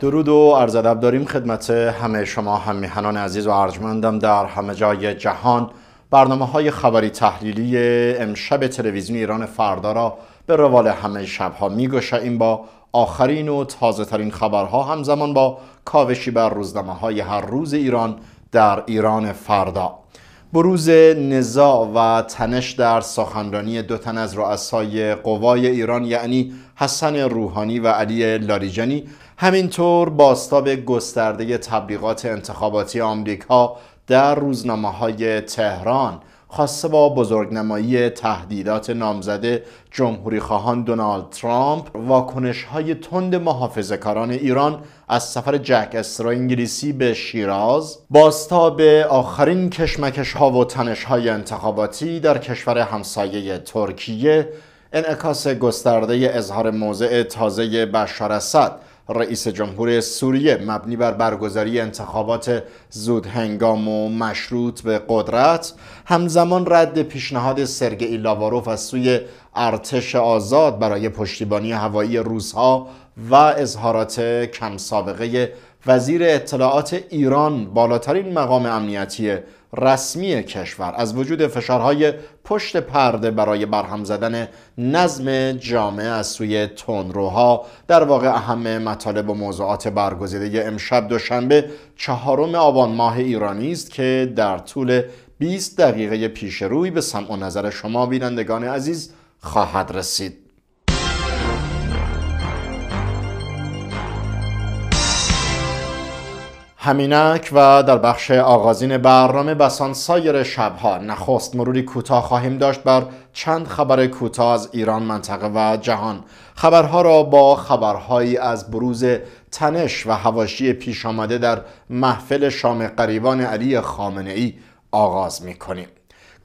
درود و عرض ادب داریم خدمت همه شما همیهنان عزیز و ارجمندم در همه جای جهان برنامه های خبری تحلیلی امشب تلویزیون ایران فردا را به روال همه شبها این با آخرین و تازه ترین خبرها همزمان با کاوشی بر روزنامه های هر روز ایران در ایران فردا بروز نزاع و تنش در سخنرانی دو تن از رؤسای قوای ایران یعنی حسن روحانی و علی لاریجانی همینطور باستاب گسترده تبلیغات انتخاباتی آمریکا در روزنامه های تهران خاصه با بزرگنمایی تهدیدات نامزده جمهوری خواهان دونالد ترامپ واکنش های تند محافظهکاران ایران از سفر جک استرا انگلیسی به شیراز به آخرین کشمکش ها و تنش های انتخاباتی در کشور همسایه ترکیه انعکاس گسترده اظهار موضع تازه بشار اسد رئیس جمهور سوریه مبنی بر برگزاری انتخابات زود هنگام و مشروط به قدرت همزمان رد پیشنهاد سرگئی لاواروف از سوی ارتش آزاد برای پشتیبانی هوایی روزها و اظهارات کم سابقه وزیر اطلاعات ایران بالاترین مقام امنیتی رسمی کشور از وجود فشارهای پشت پرده برای برهم زدن نظم جامعه از سوی تندروها در واقع اهم مطالب و موضوعات برگزیده امشب دوشنبه چهارم آبان ماه ایرانی است که در طول 20 دقیقه پیش روی به سمع و نظر شما بینندگان عزیز خواهد رسید همینک و در بخش آغازین برنامه بسان سایر شبها نخست مروری کوتاه خواهیم داشت بر چند خبر کوتاه از ایران منطقه و جهان خبرها را با خبرهایی از بروز تنش و هواشی پیش آمده در محفل شام قریبان علی خامنه ای آغاز می کنیم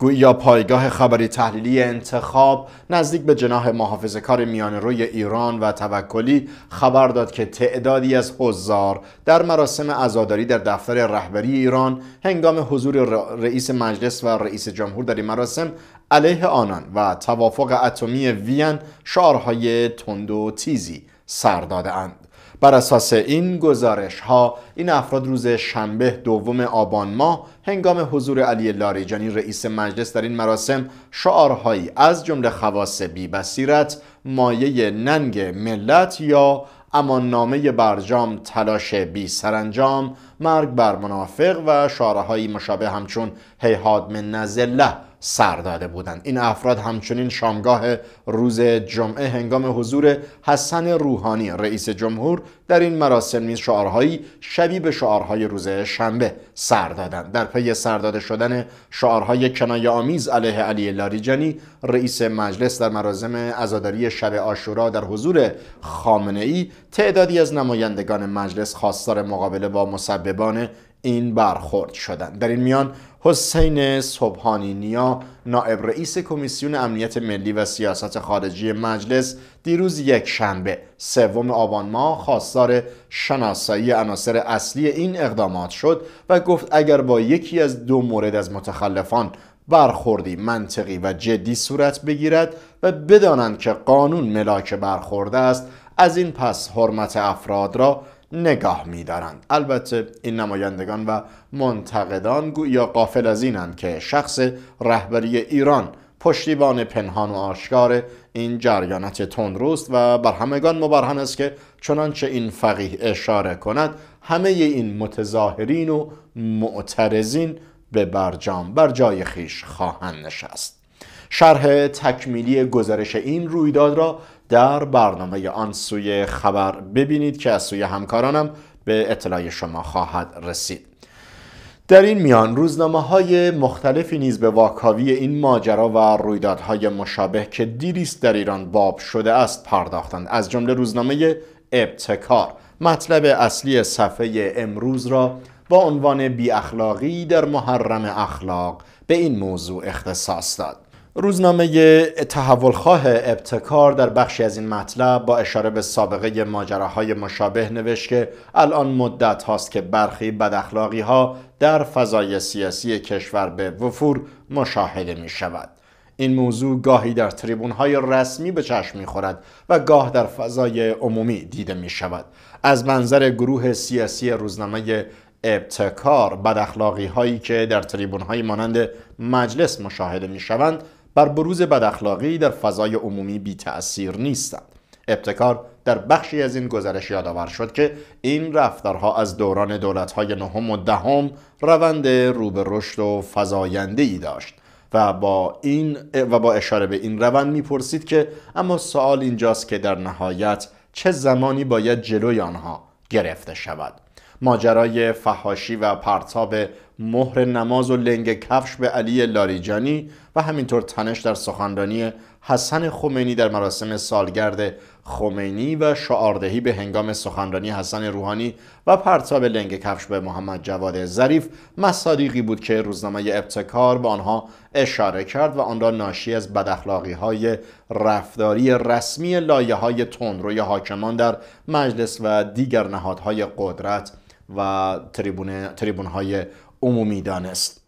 گویا پایگاه خبری تحلیلی انتخاب نزدیک به جناح محافظ کار میان روی ایران و توکلی خبر داد که تعدادی از حضار در مراسم ازاداری در دفتر رهبری ایران هنگام حضور رئیس مجلس و رئیس جمهور در این مراسم علیه آنان و توافق اتمی وین شعارهای تند و تیزی سر دادند. بر اساس این گزارش ها این افراد روز شنبه دوم آبان ماه هنگام حضور علی لاریجانی رئیس مجلس در این مراسم شعارهایی از جمله خواص بیبصیرت مایه ننگ ملت یا اما نامه برجام تلاش بی سرانجام مرگ بر منافق و شعارهایی مشابه همچون هیهاد من نزله سر داده بودند این افراد همچنین شامگاه روز جمعه هنگام حضور حسن روحانی رئیس جمهور در این مراسم نیز شعارهایی شبیه به شعارهای روز شنبه سر دادند در پی سرداد شدن شعارهای کنایه آمیز علیه علی لاریجانی رئیس مجلس در مراسم عزاداری شب آشورا در حضور خامنه ای تعدادی از نمایندگان مجلس خواستار مقابله با مسببان این برخورد شدند در این میان حسین صبحانی نیا نائب رئیس کمیسیون امنیت ملی و سیاست خارجی مجلس دیروز یک شنبه سوم آبان ماه خواستار شناسایی عناصر اصلی این اقدامات شد و گفت اگر با یکی از دو مورد از متخلفان برخوردی منطقی و جدی صورت بگیرد و بدانند که قانون ملاک برخورده است از این پس حرمت افراد را نگاه میدارند البته این نمایندگان و منتقدان یا قافل از اینند که شخص رهبری ایران پشتیبان پنهان و آشکار این جریانات تندروست و بر همگان مبرهن است که چنانچه این فقیه اشاره کند همه این متظاهرین و معترضین به برجام بر جای خیش خواهند نشست شرح تکمیلی گزارش این رویداد را در برنامه آن سوی خبر ببینید که از سوی همکارانم به اطلاع شما خواهد رسید در این میان روزنامه های مختلفی نیز به واکاوی این ماجرا و رویدادهای مشابه که دیریست در ایران باب شده است پرداختند از جمله روزنامه ابتکار مطلب اصلی صفحه امروز را با عنوان بی اخلاقی در محرم اخلاق به این موضوع اختصاص داد روزنامه تحولخواه ابتکار در بخشی از این مطلب با اشاره به سابقه ماجراهای مشابه نوشت که الان مدت هاست که برخی بداخلاقی ها در فضای سیاسی کشور به وفور مشاهده می شود. این موضوع گاهی در تریبون های رسمی به چشم می خورد و گاه در فضای عمومی دیده می شود. از منظر گروه سیاسی روزنامه ابتکار بداخلاقی هایی که در تریبون های مانند مجلس مشاهده می شوند بر بروز بداخلاقی در فضای عمومی بی تأثیر نیستند ابتکار در بخشی از این گزارش یادآور شد که این رفتارها از دوران دولت‌های نهم و دهم روند رو به رشد و فزاینده ای داشت و با این و با اشاره به این روند میپرسید که اما سوال اینجاست که در نهایت چه زمانی باید جلوی آنها گرفته شود ماجرای فهاشی و پرتاب مهر نماز و لنگ کفش به علی لاریجانی و همینطور تنش در سخنرانی حسن خمینی در مراسم سالگرد خمینی و شعاردهی به هنگام سخنرانی حسن روحانی و پرتاب لنگ کفش به محمد جواد ظریف مصادیقی بود که روزنامه ابتکار به آنها اشاره کرد و آن را ناشی از بداخلاقی های رفتاری رسمی لایه های تندروی حاکمان در مجلس و دیگر نهادهای قدرت و تریبون, های عمومی دانست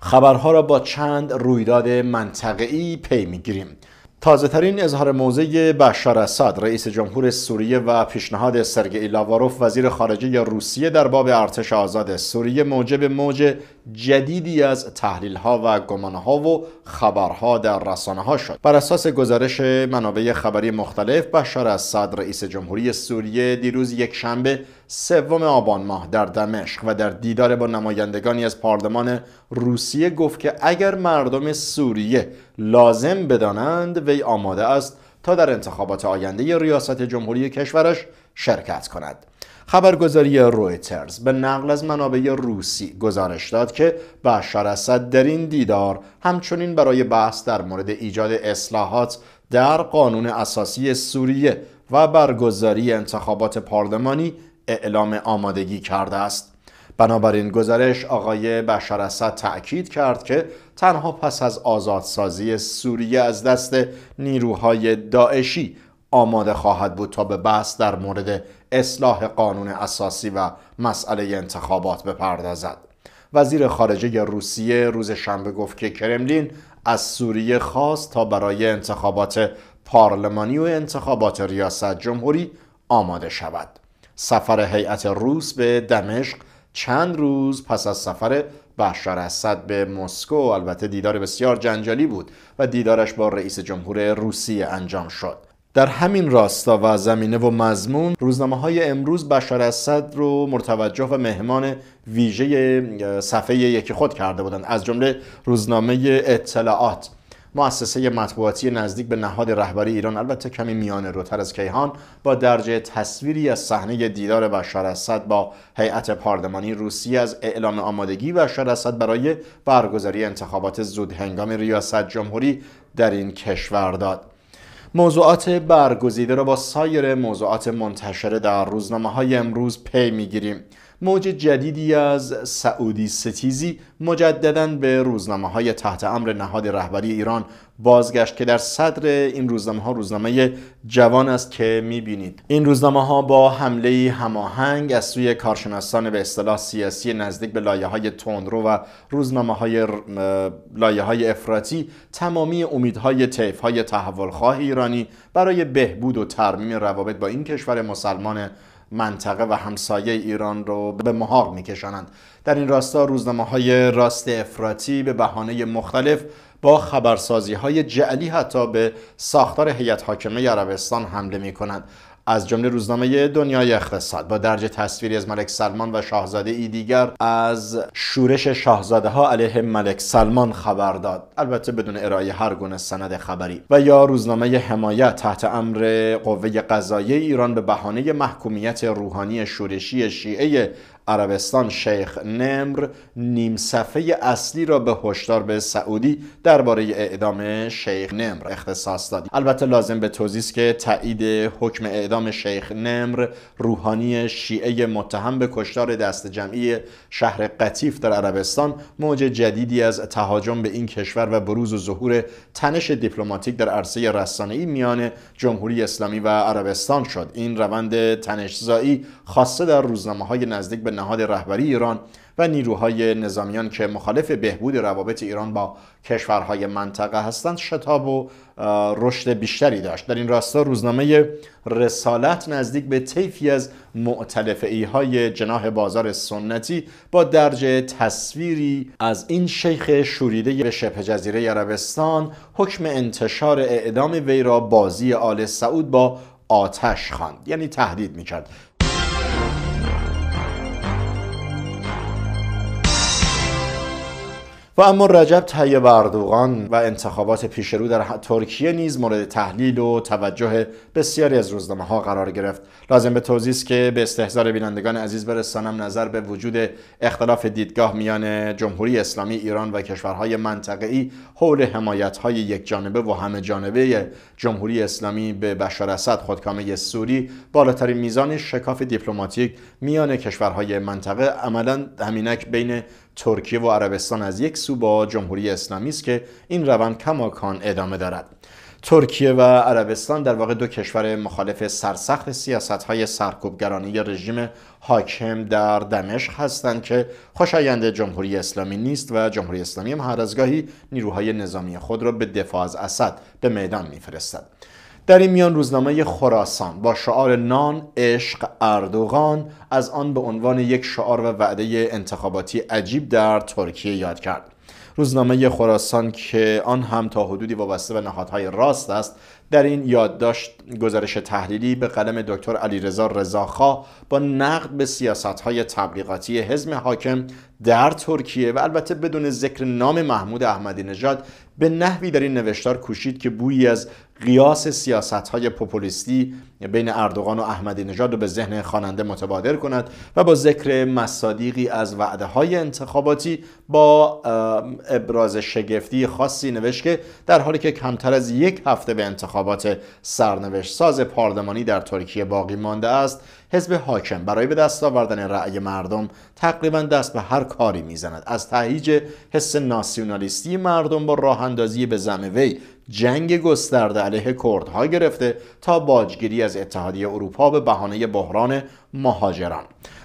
خبرها را با چند رویداد منطقه‌ای پی می‌گیریم. تازه ترین اظهار موضع بشار اسد رئیس جمهور سوریه و پیشنهاد سرگئی لاواروف وزیر خارجه روسیه در باب ارتش آزاد سوریه موجب موج جدیدی از تحلیل ها و گمان ها و خبرها در رسانه ها شد بر اساس گزارش منابع خبری مختلف بشار اسد رئیس جمهوری سوریه دیروز یک شنبه سوم آبان ماه در دمشق و در دیدار با نمایندگانی از پارلمان روسیه گفت که اگر مردم سوریه لازم بدانند وی آماده است تا در انتخابات آینده ریاست جمهوری کشورش شرکت کند خبرگزاری رویترز به نقل از منابع روسی گزارش داد که بشار اسد در این دیدار همچنین برای بحث در مورد ایجاد اصلاحات در قانون اساسی سوریه و برگزاری انتخابات پارلمانی اعلام آمادگی کرده است بنابراین گزارش آقای بشار اسد تأکید کرد که تنها پس از آزادسازی سوریه از دست نیروهای داعشی آماده خواهد بود تا به بحث در مورد اصلاح قانون اساسی و مسئله انتخابات بپردازد وزیر خارجه روسیه روز شنبه گفت که کرملین از سوریه خواست تا برای انتخابات پارلمانی و انتخابات ریاست جمهوری آماده شود سفر هیئت روس به دمشق چند روز پس از سفر بشار اسد به مسکو البته دیدار بسیار جنجالی بود و دیدارش با رئیس جمهور روسیه انجام شد در همین راستا و زمینه و مضمون روزنامه های امروز بشار اسد رو متوجه و مهمان ویژه صفحه یکی خود کرده بودند از جمله روزنامه اطلاعات مؤسسه مطبوعاتی نزدیک به نهاد رهبری ایران البته کمی میانه روتر از کیهان با درجه تصویری از صحنه دیدار بشار اسد با هیئت پارلمانی روسیه از اعلام آمادگی بشار اسد برای برگزاری انتخابات زود هنگام ریاست جمهوری در این کشور داد موضوعات برگزیده را با سایر موضوعات منتشره در روزنامه های امروز پی میگیریم موج جدیدی از سعودی ستیزی مجددا به روزنامه های تحت امر نهاد رهبری ایران بازگشت که در صدر این روزنامه ها روزنامه جوان است که میبینید این روزنامه ها با حمله هماهنگ از سوی کارشناسان به اصطلاح سیاسی نزدیک به لایه های تندرو و روزنامه های لایه های افراطی تمامی امیدهای طیف های تحولخواه ایرانی برای بهبود و ترمیم روابط با این کشور مسلمان منطقه و همسایه ایران رو به محاق میکشانند در این راستا روزنامه های راست افراطی به بهانه مختلف با خبرسازی های جعلی حتی به ساختار هیئت حاکمه عربستان حمله می کنند از جمله روزنامه دنیای اقتصاد با درج تصویری از ملک سلمان و شاهزاده ای دیگر از شورش شاهزاده ها علیه ملک سلمان خبر داد البته بدون ارائه هر گونه سند خبری و یا روزنامه حمایت تحت امر قوه قضایی ایران به بهانه محکومیت روحانی شورشی شیعه عربستان شیخ نمر نیم اصلی را به هشدار به سعودی درباره اعدام شیخ نمر اختصاص داد البته لازم به توضیح است که تایید حکم اعدام شیخ نمر روحانی شیعه متهم به کشتار دست جمعی شهر قطیف در عربستان موج جدیدی از تهاجم به این کشور و بروز و ظهور تنش دیپلماتیک در عرصه رسانه‌ای میان جمهوری اسلامی و عربستان شد این روند تنشزایی خاصه در روزنامه‌های نزدیک به نهاد رهبری ایران و نیروهای نظامیان که مخالف بهبود روابط ایران با کشورهای منطقه هستند شتاب و رشد بیشتری داشت در این راستا روزنامه رسالت نزدیک به طیفی از معتلفه های جناح بازار سنتی با درج تصویری از این شیخ شوریده به شبه جزیره عربستان حکم انتشار اعدام وی را بازی آل سعود با آتش خواند یعنی تهدید میکرد و اما رجب طیب اردوغان و انتخابات پیشرو در ترکیه نیز مورد تحلیل و توجه بسیاری از روزنامه ها قرار گرفت لازم به توضیح است که به استحضار بینندگان عزیز برسانم نظر به وجود اختلاف دیدگاه میان جمهوری اسلامی ایران و کشورهای منطقه‌ای حول حمایت‌های یک جانبه و همه جانبه جمهوری اسلامی به بشار اسد خودکامه سوری بالاترین میزان شکاف دیپلماتیک میان کشورهای منطقه عملا همینک بین ترکیه و عربستان از یک سو با جمهوری اسلامی است که این روند کماکان ادامه دارد ترکیه و عربستان در واقع دو کشور مخالف سرسخت سیاست های سرکوبگرانه رژیم حاکم در دمشق هستند که خوشایند جمهوری اسلامی نیست و جمهوری اسلامی هم هر از گاهی نیروهای نظامی خود را به دفاع از اسد به میدان میفرستد در این میان روزنامه خراسان با شعار نان عشق اردوغان از آن به عنوان یک شعار و وعده انتخاباتی عجیب در ترکیه یاد کرد روزنامه خراسان که آن هم تا حدودی وابسته به نهادهای راست است در این یادداشت گزارش تحلیلی به قلم دکتر علیرضا رضاخا با نقد به سیاستهای تبلیغاتی حزب حاکم در ترکیه و البته بدون ذکر نام محمود احمدی نژاد به نحوی در این نوشتار کوشید که بویی از قیاس سیاست های پوپولیستی بین اردوغان و احمدی نژاد رو به ذهن خواننده متبادر کند و با ذکر مصادیقی از وعده های انتخاباتی با ابراز شگفتی خاصی نوشت که در حالی که کمتر از یک هفته به انتخابات سرنوشت ساز پارلمانی در ترکیه باقی مانده است حزب حاکم برای به دست آوردن رأی مردم تقریبا دست به هر کاری میزند از تهیج حس ناسیونالیستی مردم با راه اندازی به زم وی جنگ گسترده علیه کردها گرفته تا باجگیری از اتحادیه اروپا به بهانه بحران مهاجران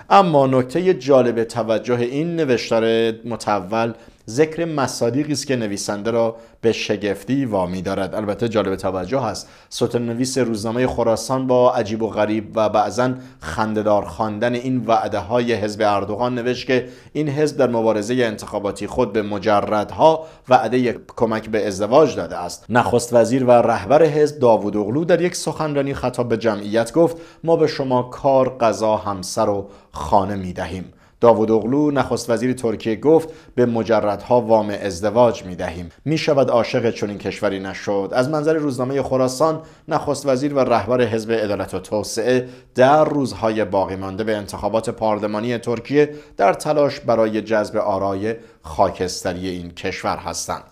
اما نکته جالب توجه این نوشتار متول ذکر مصادیقی است که نویسنده را به شگفتی وامی دارد البته جالب توجه است سوتن نویس روزنامه خراسان با عجیب و غریب و بعضا خندهدار خواندن این وعده های حزب اردوغان نوشت که این حزب در مبارزه انتخاباتی خود به مجردها وعده کمک به ازدواج داده است نخست وزیر و رهبر حزب داوود اغلو در یک سخنرانی خطاب به جمعیت گفت ما به شما کار غذا همسر و خانه می دهیم اغلو نخست وزیر ترکیه گفت به مجردها وام ازدواج می دهیم می شود عاشق چنین کشوری نشد از منظر روزنامه خراسان نخست وزیر و رهبر حزب عدالت و توسعه در روزهای باقی مانده به انتخابات پارلمانی ترکیه در تلاش برای جذب آرای خاکستری این کشور هستند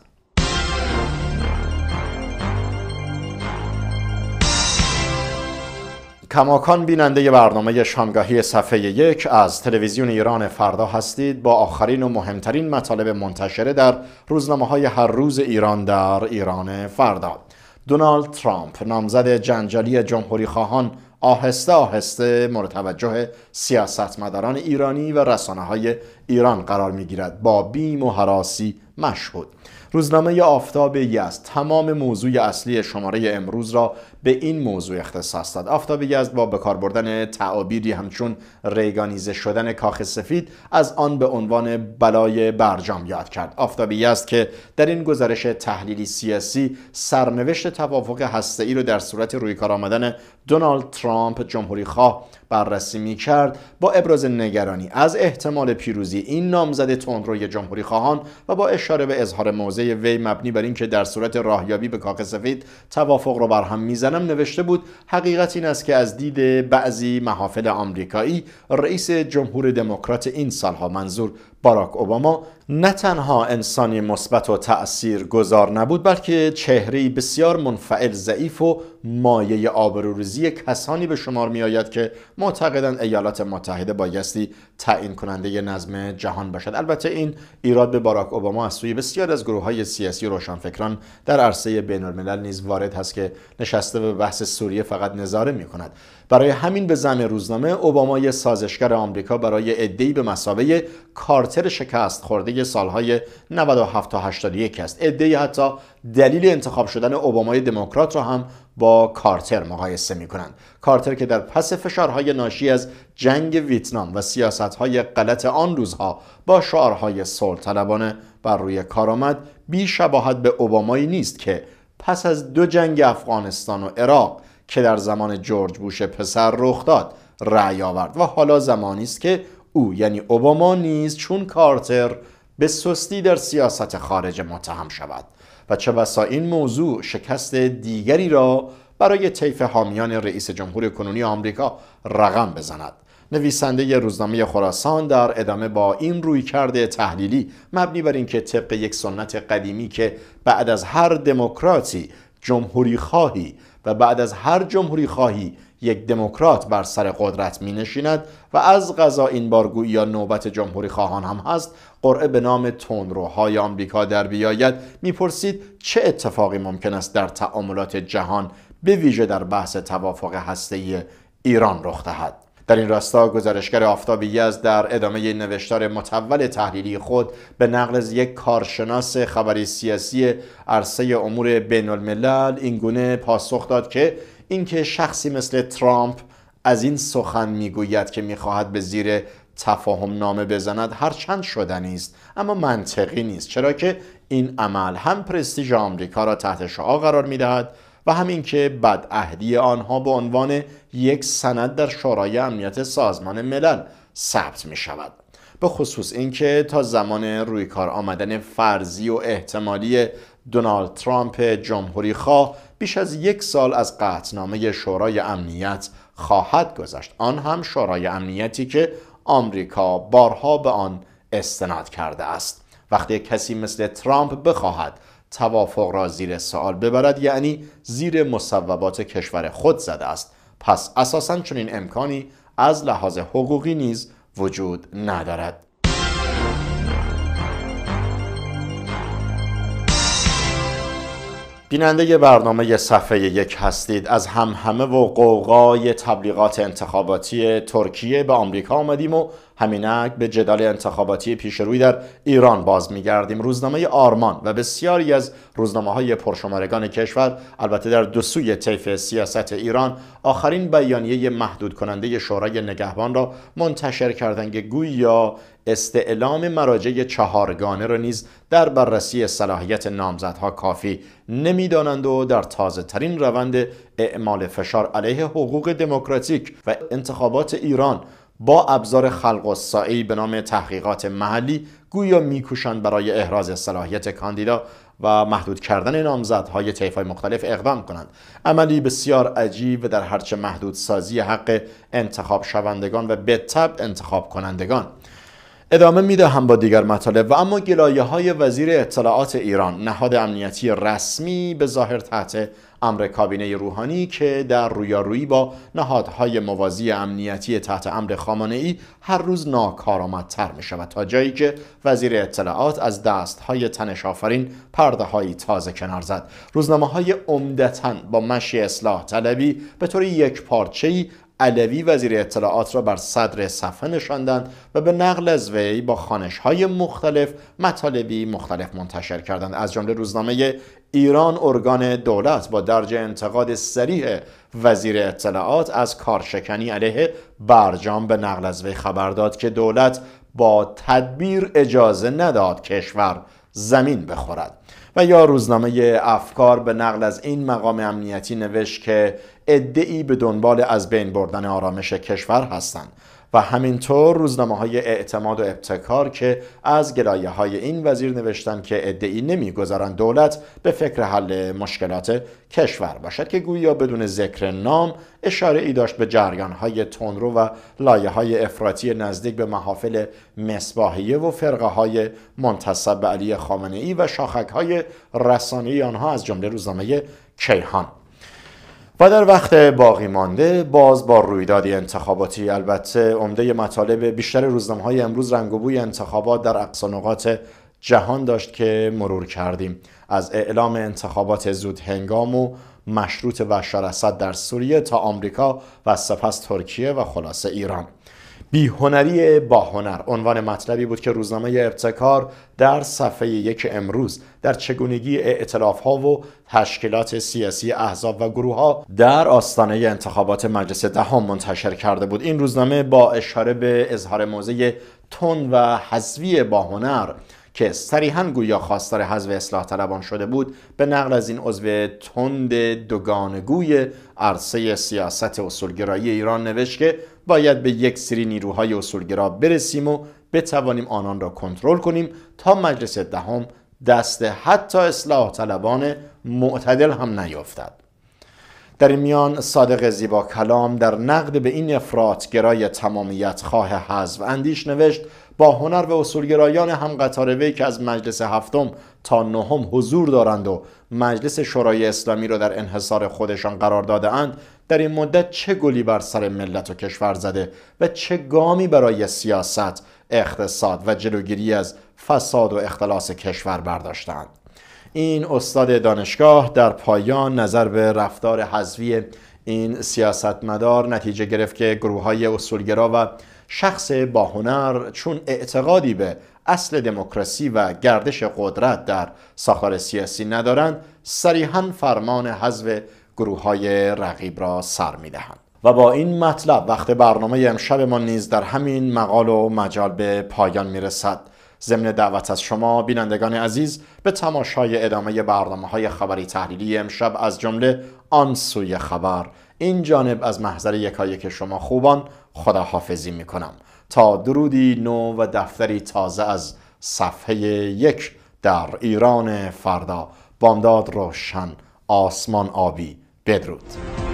کماکان بیننده برنامه شامگاهی صفحه یک از تلویزیون ایران فردا هستید با آخرین و مهمترین مطالب منتشره در روزنامه های هر روز ایران در ایران فردا دونالد ترامپ نامزد جنجالی جمهوری خواهان آهسته آهسته مرتوجه توجه سیاستمداران ایرانی و رسانه های ایران قرار میگیرد با بیم و حراسی مشهود روزنامه آفتاب یزد تمام موضوع اصلی شماره امروز را به این موضوع اختصاص داد آفتاب یزد با بکار بردن تعابیری همچون ریگانیزه شدن کاخ سفید از آن به عنوان بلای برجام یاد کرد آفتاب یزد که در این گزارش تحلیلی سیاسی سرنوشت توافق هسته‌ای را در صورت روی کار آمدن دونالد ترامپ جمهوری خواه بررسی می کرد با ابراز نگرانی از احتمال پیروزی این نامزد تندروی جمهوری خواهان و با اشاره به اظهار موضع وی مبنی بر اینکه در صورت راهیابی به کاخ سفید توافق را بر هم میزنم نوشته بود حقیقت این است که از دید بعضی محافل آمریکایی رئیس جمهور دموکرات این سالها منظور باراک اوباما نه تنها انسانی مثبت و تأثیر گذار نبود بلکه چهره بسیار منفعل ضعیف و مایه آبروریزی کسانی به شمار می آید که معتقدند ایالات متحده بایستی تعیین کننده نظم جهان باشد البته این ایراد به باراک اوباما از سوی بسیار از گروه های سیاسی روشنفکران در عرصه بین الملل نیز وارد هست که نشسته به بحث سوریه فقط نظاره می کند برای همین به زمین روزنامه اوباما یه سازشگر آمریکا برای عدهای به مسابقه کارتر شکست خورده سالهای 97 تا 81 است عدهای حتی دلیل انتخاب شدن اوبامای دموکرات را هم با کارتر مقایسه می کنند. کارتر که در پس فشارهای ناشی از جنگ ویتنام و سیاستهای غلط آن روزها با شعارهای صلحطلبانه بر روی کار آمد بی به اوبامایی نیست که پس از دو جنگ افغانستان و عراق که در زمان جورج بوش پسر رخ داد رأی آورد و حالا زمانی است که او یعنی اوباما نیز چون کارتر به سستی در سیاست خارج متهم شود و چه بسا این موضوع شکست دیگری را برای طیف حامیان رئیس جمهور کنونی آمریکا رقم بزند نویسنده روزنامه خراسان در ادامه با این کرده تحلیلی مبنی بر اینکه طبق یک سنت قدیمی که بعد از هر دموکراتی جمهوری خواهی و بعد از هر جمهوری خواهی یک دموکرات بر سر قدرت می نشیند و از غذا این بار یا نوبت جمهوری خواهان هم هست قرعه به نام تندروهای آمریکا در بیاید میپرسید چه اتفاقی ممکن است در تعاملات جهان به ویژه در بحث توافق هسته ایران رخ دهد در این راستا گزارشگر آفتاب یزد در ادامه نوشتار متول تحلیلی خود به نقل از یک کارشناس خبری سیاسی عرصه امور بین الملل اینگونه پاسخ داد که اینکه شخصی مثل ترامپ از این سخن میگوید که میخواهد به زیر تفاهم نامه بزند هرچند شدنی است اما منطقی نیست چرا که این عمل هم پرستیژ آمریکا را تحت شعا قرار میدهد و همین که بدعهدی آنها به عنوان یک سند در شورای امنیت سازمان ملل ثبت می شود به خصوص اینکه تا زمان روی کار آمدن فرضی و احتمالی دونالد ترامپ جمهوری خواه بیش از یک سال از قطعنامه شورای امنیت خواهد گذشت آن هم شورای امنیتی که آمریکا بارها به آن استناد کرده است وقتی کسی مثل ترامپ بخواهد توافق را زیر سوال ببرد یعنی زیر مصوبات کشور خود زده است پس اساساً چنین امکانی از لحاظ حقوقی نیز وجود ندارد بیننده برنامه صفحه یک هستید از همهمه و قوقای تبلیغات انتخاباتی ترکیه به آمریکا آمدیم و همینک به جدال انتخاباتی پیش روی در ایران باز میگردیم روزنامه آرمان و بسیاری از روزنامه های پرشمارگان کشور البته در دو سوی طیف سیاست ایران آخرین بیانیه محدود کننده شورای نگهبان را منتشر کردند که گویا استعلام مراجع چهارگانه را نیز در بررسی صلاحیت نامزدها کافی نمیدانند و در تازه ترین روند اعمال فشار علیه حقوق دموکراتیک و انتخابات ایران با ابزار خلق و به نام تحقیقات محلی گویا میکوشند برای احراز صلاحیت کاندیدا و محدود کردن نامزدهای طیف‌های مختلف اقدام کنند عملی بسیار عجیب و در هرچه محدود سازی حق انتخاب شوندگان و به انتخاب کنندگان ادامه میدهم با دیگر مطالب و اما گلایه های وزیر اطلاعات ایران نهاد امنیتی رسمی به ظاهر تحت امر کابینه روحانی که در رویارویی با نهادهای موازی امنیتی تحت امر خامنه ای هر روز ناکارآمدتر می شود تا جایی که وزیر اطلاعات از های تنش آفرین پرده تازه کنار زد روزنامه های عمدتا با مشی اصلاح طلبی به طور یک پارچه ای علوی وزیر اطلاعات را بر صدر صفحه نشاندند و به نقل از وی با های مختلف مطالبی مختلف منتشر کردند از جمله روزنامه ایران ارگان دولت با درج انتقاد سریح وزیر اطلاعات از کارشکنی علیه برجام به نقل از وی خبر داد که دولت با تدبیر اجازه نداد کشور زمین بخورد و یا روزنامه افکار به نقل از این مقام امنیتی نوشت که ادعی به دنبال از بین بردن آرامش کشور هستند و همینطور روزنامه های اعتماد و ابتکار که از گلایه های این وزیر نوشتن که ادعی نمیگذارند دولت به فکر حل مشکلات کشور باشد که گویا بدون ذکر نام اشاره ای داشت به جریان های تندرو و لایه های افراطی نزدیک به محافل مصباحیه و فرقه های منتصب به علی خامنه ای و شاخک های رسانه آنها از جمله روزنامه کیهان و در وقت باقی مانده باز با رویدادی انتخاباتی البته عمده مطالب بیشتر روزنامه های امروز رنگ و بوی انتخابات در نقاط جهان داشت که مرور کردیم از اعلام انتخابات زود هنگام و مشروط و در سوریه تا آمریکا و سپس ترکیه و خلاصه ایران بیهنری با هنر عنوان مطلبی بود که روزنامه ابتکار در صفحه یک امروز در چگونگی اعتلاف ها و تشکیلات سیاسی احزاب و گروه ها در آستانه انتخابات مجلس دهم منتشر کرده بود این روزنامه با اشاره به اظهار موضع تون و حذوی باهنر هنر که صریحا گویا خواستار حذف اصلاح طلبان شده بود به نقل از این عضو تند دوگانگوی عرصه سیاست اصولگرایی ایران نوشت که باید به یک سری نیروهای اصولگرا برسیم و بتوانیم آنان را کنترل کنیم تا مجلس دهم دست حتی اصلاح طلبان معتدل هم نیافتد در این میان صادق زیبا کلام در نقد به این گرای تمامیت خواه حذف اندیش نوشت با هنر و اصولگرایان هم قطار که از مجلس هفتم تا نهم حضور دارند و مجلس شورای اسلامی را در انحصار خودشان قرار داده اند در این مدت چه گلی بر سر ملت و کشور زده و چه گامی برای سیاست، اقتصاد و جلوگیری از فساد و اختلاس کشور برداشتند. این استاد دانشگاه در پایان نظر به رفتار حذوی این سیاستمدار نتیجه گرفت که گروه های اصولگرا و شخص باهنر چون اعتقادی به اصل دموکراسی و گردش قدرت در ساختار سیاسی ندارند صریحا فرمان حذف گروه های رقیب را سر می دهند. و با این مطلب وقت برنامه امشب ما نیز در همین مقال و مجال به پایان می رسد. ضمن دعوت از شما بینندگان عزیز به تماشای ادامه برنامه های خبری تحلیلی امشب از جمله آن سوی خبر این جانب از محضر یکایک شما خوبان خداحافظی می کنم تا درودی نو و دفتری تازه از صفحه یک در ایران فردا بامداد روشن آسمان آبی بدرود